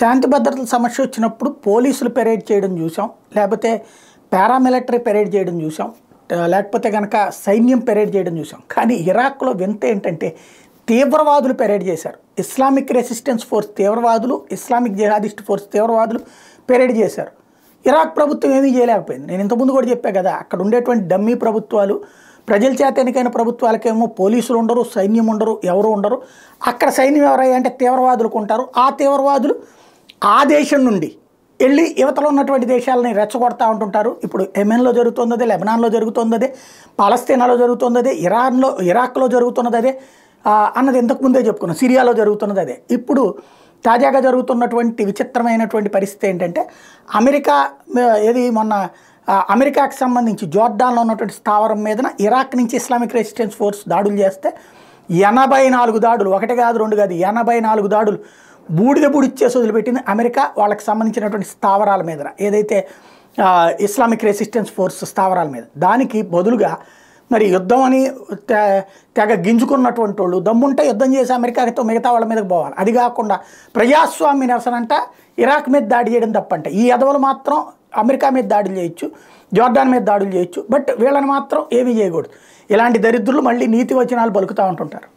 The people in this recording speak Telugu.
శాంతి భద్రతల సమస్య వచ్చినప్పుడు పోలీసులు పెరేడ్ చేయడం చూసాం లేకపోతే పారామిలిటరీ పెరేడ్ చేయడం చూసాం లేకపోతే కనుక సైన్యం పెరేడ్ చేయడం చూసాం కానీ ఇరాక్లో వింత ఏంటంటే తీవ్రవాదులు పెరేడ్ చేశారు ఇస్లామిక్ రెసిస్టెన్స్ ఫోర్స్ తీవ్రవాదులు ఇస్లామిక్ జిహాదిస్ట్ ఫోర్స్ తీవ్రవాదులు పెరేడ్ చేశారు ఇరాక్ ప్రభుత్వం ఏమీ చేయలేకపోయింది నేను ఇంతకుముందు కూడా చెప్పా కదా అక్కడ ఉండేటువంటి డమ్మీ ప్రభుత్వాలు ప్రజల చేత ఎన్నికైన ప్రభుత్వాలకేమో పోలీసులు ఉండరు సైన్యం ఉండరు ఎవరు ఉండరు అక్కడ సైన్యం ఎవరయ్యా అంటే తీవ్రవాదులకు ఉంటారు ఆ తీవ్రవాదులు ఆ దేశం నుండి వెళ్ళి యువతలో ఉన్నటువంటి దేశాలని రెచ్చగొడతా ఉంటుంటారు ఇప్పుడు ఎమెన్లో జరుగుతుందదే లెబనాన్లో జరుగుతుందది పాలస్తీనాలో జరుగుతుందదే ఇరాన్లో ఇరాక్లో జరుగుతున్నది అదే అన్నది ముందే చెప్పుకున్నాం సిరియాలో జరుగుతున్నది అదే ఇప్పుడు తాజాగా జరుగుతున్నటువంటి విచిత్రమైనటువంటి పరిస్థితి ఏంటంటే అమెరికా ఏది మొన్న అమెరికాకి సంబంధించి జోర్డాన్లో ఉన్నటువంటి స్థావరం మీదన ఇరాక్ నుంచి ఇస్లామిక్ రెసిస్టెన్స్ ఫోర్స్ దాడులు చేస్తే ఎనభై నాలుగు దాడులు ఒకటి కాదు రెండు కాదు ఎనభై నాలుగు దాడులు బూడిద బూడిచ్చేసి వదిలిపెట్టింది అమెరికా వాళ్ళకి సంబంధించినటువంటి స్థావరాల మీద ఏదైతే ఇస్లామిక్ రెసిస్టెన్స్ ఫోర్స్ స్థావరాల మీద దానికి బదులుగా మరి యుద్ధం అని తెగ గింజుకున్నటువంటి వాళ్ళు దమ్ముంటే యుద్ధం చేసి అమెరికాతో మిగతా వాళ్ళ మీదకి పోవాలి అది కాకుండా ప్రజాస్వామ్య నిరసన అంట ఇరాక్ మీద దాడి చేయడం తప్పంటే ఈ ఎదవలు మాత్రం అమెరికా మీద దాడులు చేయొచ్చు జోర్డాన్ మీద దాడులు చేయొచ్చు బట్ వీళ్ళని మాత్రం ఏమీ చేయకూడదు ఇలాంటి దరిద్రులు మళ్ళీ నీతి వచనాలు పలుకుతూ ఉంటుంటారు